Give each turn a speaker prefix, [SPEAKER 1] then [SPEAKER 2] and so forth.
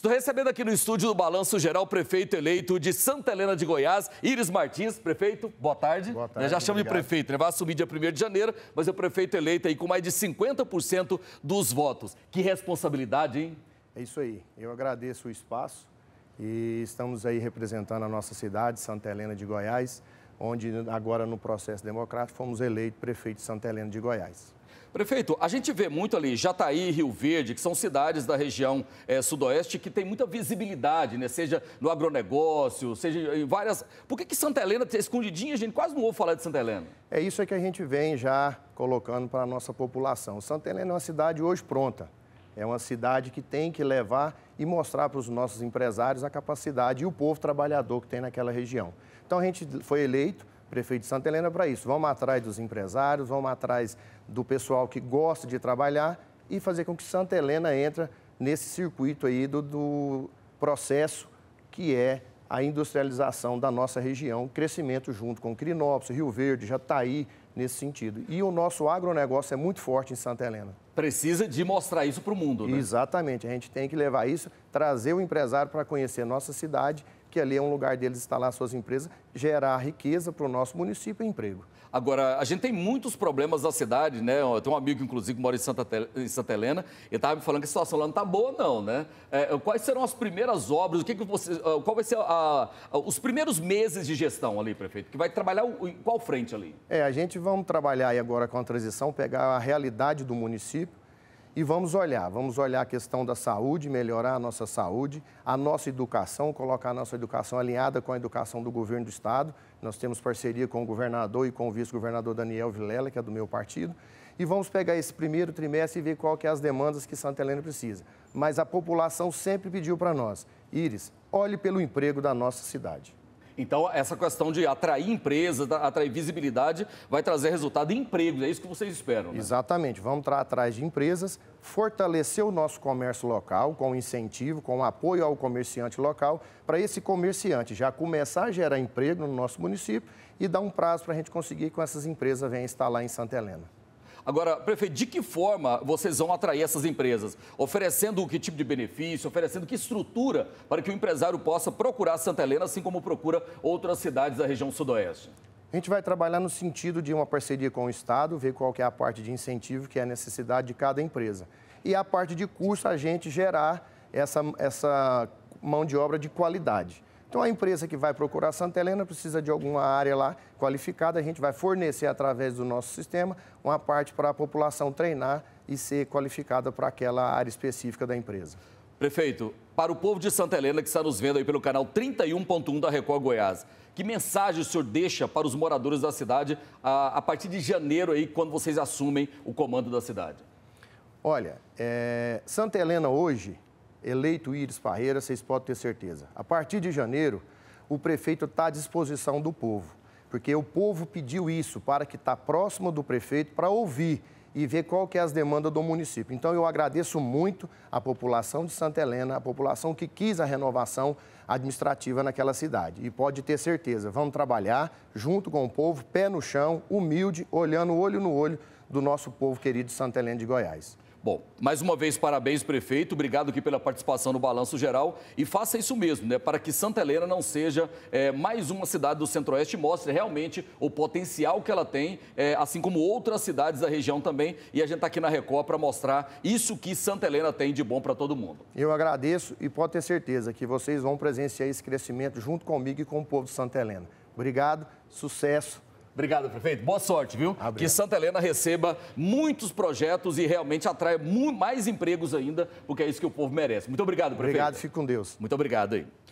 [SPEAKER 1] Estou recebendo aqui no estúdio do Balanço Geral o prefeito eleito de Santa Helena de Goiás, Iris Martins. Prefeito, boa tarde. Boa né, tarde. já chamo de prefeito, ele né? vai assumir dia 1 de janeiro, mas é o prefeito eleito aí com
[SPEAKER 2] mais de 50% dos votos. Que responsabilidade, hein? É isso aí. Eu agradeço o espaço e estamos aí representando a nossa cidade, Santa Helena de Goiás, onde agora no processo democrático fomos eleitos prefeito de Santa Helena de Goiás.
[SPEAKER 1] Prefeito, a gente vê muito ali Jataí Rio Verde, que são cidades da região é, sudoeste que tem muita visibilidade, né? Seja no agronegócio, seja em várias. Por que, que Santa Helena é escondidinha? A gente quase não ouve falar de Santa Helena.
[SPEAKER 2] É isso que a gente vem já colocando para a nossa população. Santa Helena é uma cidade hoje pronta. É uma cidade que tem que levar e mostrar para os nossos empresários a capacidade e o povo trabalhador que tem naquela região. Então a gente foi eleito prefeito de Santa Helena para isso. Vamos atrás dos empresários, vamos atrás do pessoal que gosta de trabalhar e fazer com que Santa Helena entre nesse circuito aí do, do processo que é a industrialização da nossa região, crescimento junto com Crinópolis, Rio Verde, já está aí nesse sentido. E o nosso agronegócio é muito forte em Santa Helena. Precisa de mostrar isso para o mundo, né? Exatamente, a gente tem que levar isso, trazer o empresário para conhecer a nossa cidade que ali é um lugar deles instalar suas empresas, gerar riqueza para o nosso município e emprego.
[SPEAKER 1] Agora, a gente tem muitos problemas da cidade, né? Eu tenho um amigo, inclusive, que mora em Santa, em Santa Helena, e estava me falando que a situação lá não está boa, não, né? É, quais serão as primeiras obras? O que, que você, qual vai ser a, a, os primeiros meses de gestão ali, prefeito? Que vai trabalhar em qual frente ali?
[SPEAKER 2] É, a gente vamos trabalhar aí agora com a transição, pegar a realidade do município, e vamos olhar, vamos olhar a questão da saúde, melhorar a nossa saúde, a nossa educação, colocar a nossa educação alinhada com a educação do governo do estado. Nós temos parceria com o governador e com o vice-governador Daniel Vilela, que é do meu partido, e vamos pegar esse primeiro trimestre e ver qual que é as demandas que Santa Helena precisa. Mas a população sempre pediu para nós, Iris, olhe pelo emprego da nossa cidade.
[SPEAKER 1] Então, essa questão de atrair empresas, atrair visibilidade, vai trazer resultado em empregos, é isso que vocês esperam. Né?
[SPEAKER 2] Exatamente, vamos atrás de empresas, fortalecer o nosso comércio local com incentivo, com apoio ao comerciante local, para esse comerciante já começar a gerar emprego no nosso município e dar um prazo para a gente conseguir que essas empresas venham instalar em Santa Helena.
[SPEAKER 1] Agora, prefeito, de que forma vocês vão atrair essas empresas? Oferecendo que tipo de benefício, oferecendo que estrutura para que o empresário possa procurar Santa Helena, assim como procura outras cidades da região sudoeste?
[SPEAKER 2] A gente vai trabalhar no sentido de uma parceria com o Estado, ver qual que é a parte de incentivo, que é a necessidade de cada empresa. E a parte de custo, a gente gerar essa, essa mão de obra de qualidade. Então, a empresa que vai procurar Santa Helena precisa de alguma área lá qualificada, a gente vai fornecer através do nosso sistema uma parte para a população treinar e ser qualificada para aquela área específica da empresa.
[SPEAKER 1] Prefeito, para o povo de Santa Helena que está nos vendo aí pelo canal 31.1 da Record Goiás, que mensagem o senhor deixa para os moradores da cidade a, a partir de janeiro aí, quando vocês assumem o comando da cidade?
[SPEAKER 2] Olha, é, Santa Helena hoje eleito Íris Parreira, vocês podem ter certeza. A partir de janeiro, o prefeito está à disposição do povo, porque o povo pediu isso para que está próximo do prefeito para ouvir e ver qual que é as demandas do município. Então eu agradeço muito a população de Santa Helena, a população que quis a renovação administrativa naquela cidade. E pode ter certeza, vamos trabalhar junto com o povo, pé no chão, humilde, olhando olho no olho do nosso povo querido de Santa Helena de Goiás.
[SPEAKER 1] Bom, mais uma vez, parabéns, prefeito. Obrigado aqui pela participação no Balanço Geral. E faça isso mesmo, né? Para que Santa Helena não seja é, mais uma cidade do Centro-Oeste mostre realmente o potencial que ela tem, é, assim como outras cidades da região também. E a gente está aqui na Record para mostrar isso que Santa Helena tem de bom para todo mundo.
[SPEAKER 2] Eu agradeço e pode ter certeza que vocês vão presenciar esse crescimento junto comigo e com o povo de Santa Helena. Obrigado, sucesso
[SPEAKER 1] Obrigado, prefeito. Boa sorte, viu? Ah, que Santa Helena receba muitos projetos e realmente atraia mais empregos ainda, porque é isso que o povo merece. Muito obrigado, prefeito. Obrigado, fique com Deus. Muito obrigado aí.